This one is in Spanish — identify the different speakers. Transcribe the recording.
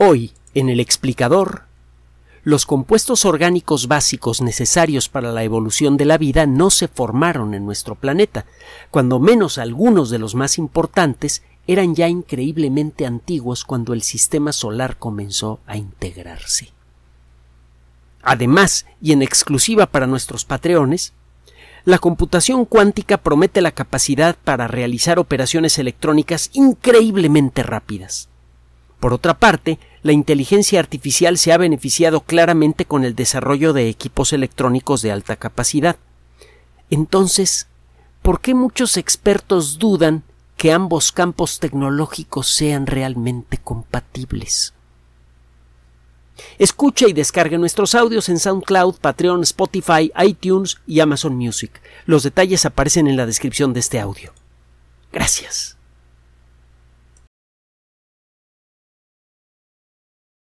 Speaker 1: Hoy, en el explicador, los compuestos orgánicos básicos necesarios para la evolución de la vida no se formaron en nuestro planeta, cuando menos algunos de los más importantes eran ya increíblemente antiguos cuando el sistema solar comenzó a integrarse. Además, y en exclusiva para nuestros patreones, la computación cuántica promete la capacidad para realizar operaciones electrónicas increíblemente rápidas por otra parte, la inteligencia artificial se ha beneficiado claramente con el desarrollo de equipos electrónicos de alta capacidad. Entonces, ¿por qué muchos expertos dudan que ambos campos tecnológicos sean realmente compatibles? Escuche y descargue nuestros audios en SoundCloud, Patreon, Spotify, iTunes y Amazon Music. Los detalles aparecen en la descripción de este audio. Gracias.